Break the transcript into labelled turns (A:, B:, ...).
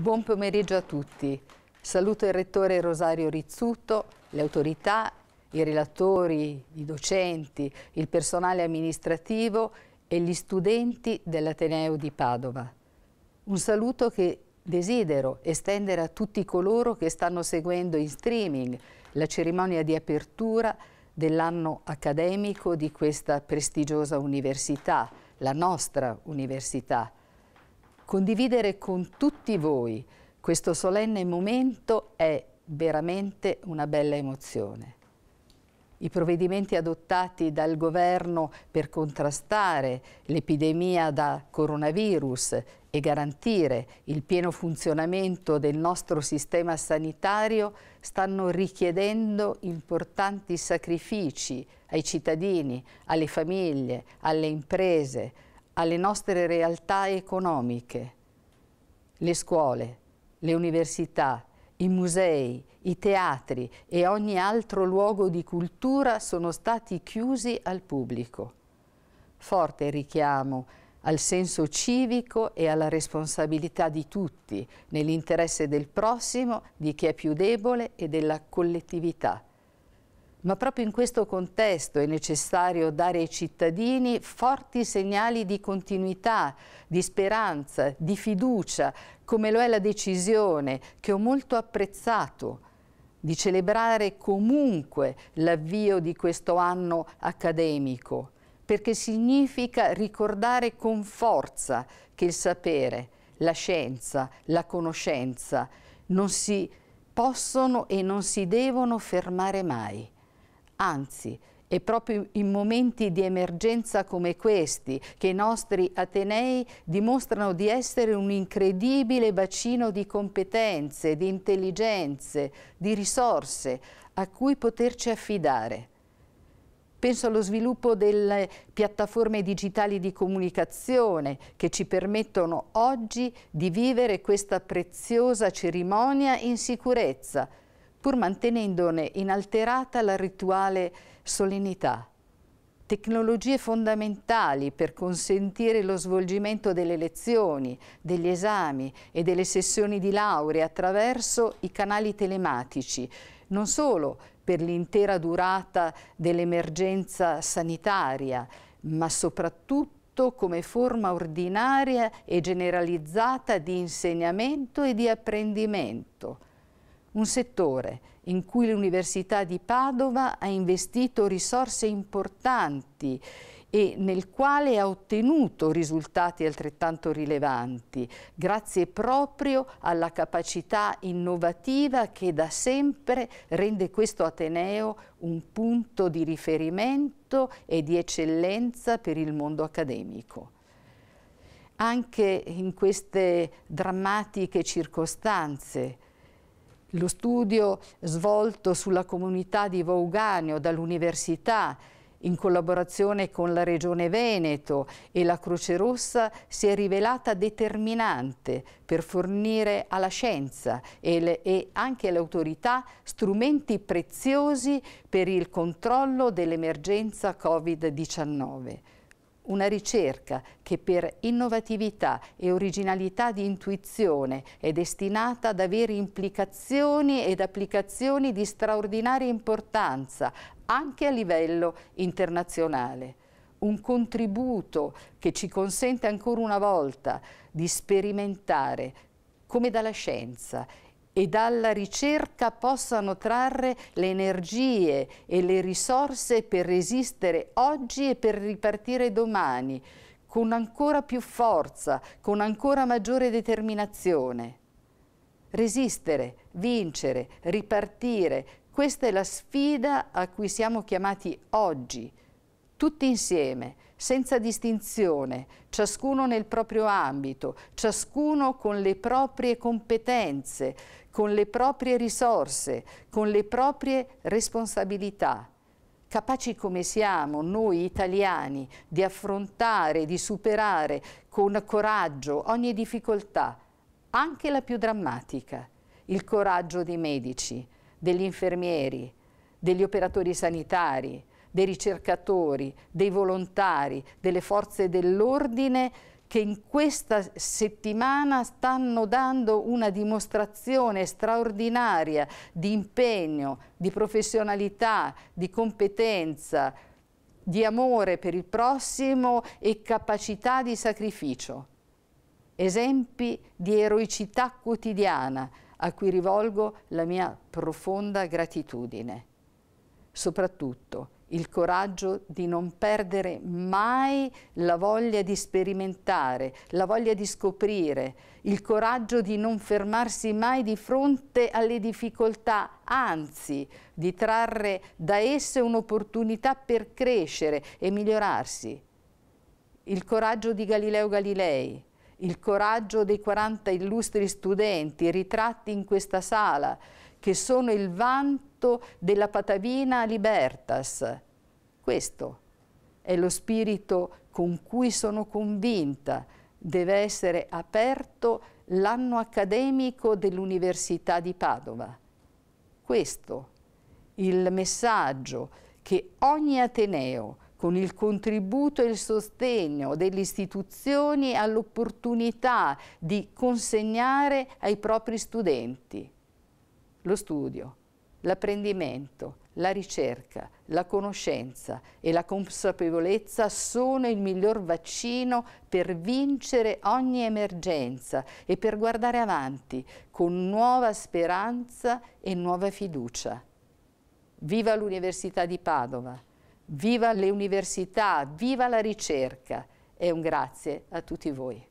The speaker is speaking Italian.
A: Buon pomeriggio a tutti. Saluto il Rettore Rosario Rizzuto, le autorità, i relatori, i docenti, il personale amministrativo e gli studenti dell'Ateneo di Padova. Un saluto che desidero estendere a tutti coloro che stanno seguendo in streaming la cerimonia di apertura dell'anno accademico di questa prestigiosa università, la nostra università. Condividere con tutti voi questo solenne momento è veramente una bella emozione. I provvedimenti adottati dal governo per contrastare l'epidemia da coronavirus e garantire il pieno funzionamento del nostro sistema sanitario stanno richiedendo importanti sacrifici ai cittadini, alle famiglie, alle imprese, alle nostre realtà economiche. Le scuole, le università, i musei, i teatri e ogni altro luogo di cultura sono stati chiusi al pubblico. Forte richiamo al senso civico e alla responsabilità di tutti, nell'interesse del prossimo, di chi è più debole e della collettività. Ma proprio in questo contesto è necessario dare ai cittadini forti segnali di continuità, di speranza, di fiducia, come lo è la decisione che ho molto apprezzato di celebrare comunque l'avvio di questo anno accademico, perché significa ricordare con forza che il sapere, la scienza, la conoscenza non si possono e non si devono fermare mai Anzi, è proprio in momenti di emergenza come questi che i nostri Atenei dimostrano di essere un incredibile bacino di competenze, di intelligenze, di risorse a cui poterci affidare. Penso allo sviluppo delle piattaforme digitali di comunicazione che ci permettono oggi di vivere questa preziosa cerimonia in sicurezza, pur mantenendone inalterata la rituale solennità. Tecnologie fondamentali per consentire lo svolgimento delle lezioni, degli esami e delle sessioni di laurea attraverso i canali telematici, non solo per l'intera durata dell'emergenza sanitaria, ma soprattutto come forma ordinaria e generalizzata di insegnamento e di apprendimento un settore in cui l'Università di Padova ha investito risorse importanti e nel quale ha ottenuto risultati altrettanto rilevanti, grazie proprio alla capacità innovativa che da sempre rende questo Ateneo un punto di riferimento e di eccellenza per il mondo accademico. Anche in queste drammatiche circostanze, lo studio svolto sulla comunità di Vauganio dall'Università in collaborazione con la Regione Veneto e la Croce Rossa si è rivelata determinante per fornire alla scienza e, le, e anche alle autorità strumenti preziosi per il controllo dell'emergenza Covid-19. Una ricerca che per innovatività e originalità di intuizione è destinata ad avere implicazioni ed applicazioni di straordinaria importanza anche a livello internazionale un contributo che ci consente ancora una volta di sperimentare come dalla scienza e dalla ricerca possano trarre le energie e le risorse per resistere oggi e per ripartire domani, con ancora più forza, con ancora maggiore determinazione. Resistere, vincere, ripartire, questa è la sfida a cui siamo chiamati oggi, tutti insieme, senza distinzione, ciascuno nel proprio ambito, ciascuno con le proprie competenze, con le proprie risorse, con le proprie responsabilità capaci come siamo noi italiani di affrontare, di superare con coraggio ogni difficoltà, anche la più drammatica, il coraggio dei medici, degli infermieri, degli operatori sanitari, dei ricercatori, dei volontari, delle forze dell'ordine che in questa settimana stanno dando una dimostrazione straordinaria di impegno, di professionalità, di competenza, di amore per il prossimo e capacità di sacrificio. Esempi di eroicità quotidiana a cui rivolgo la mia profonda gratitudine. Soprattutto, il coraggio di non perdere mai la voglia di sperimentare, la voglia di scoprire, il coraggio di non fermarsi mai di fronte alle difficoltà, anzi di trarre da esse un'opportunità per crescere e migliorarsi. Il coraggio di Galileo Galilei, il coraggio dei 40 illustri studenti ritratti in questa sala, che sono il vanto frutto della patavina libertas. Questo è lo spirito con cui sono convinta deve essere aperto l'anno accademico dell'Università di Padova. Questo il messaggio che ogni Ateneo, con il contributo e il sostegno delle istituzioni, ha l'opportunità di consegnare ai propri studenti. Lo studio, L'apprendimento, la ricerca, la conoscenza e la consapevolezza sono il miglior vaccino per vincere ogni emergenza e per guardare avanti con nuova speranza e nuova fiducia. Viva l'Università di Padova, viva le università, viva la ricerca e un grazie a tutti voi.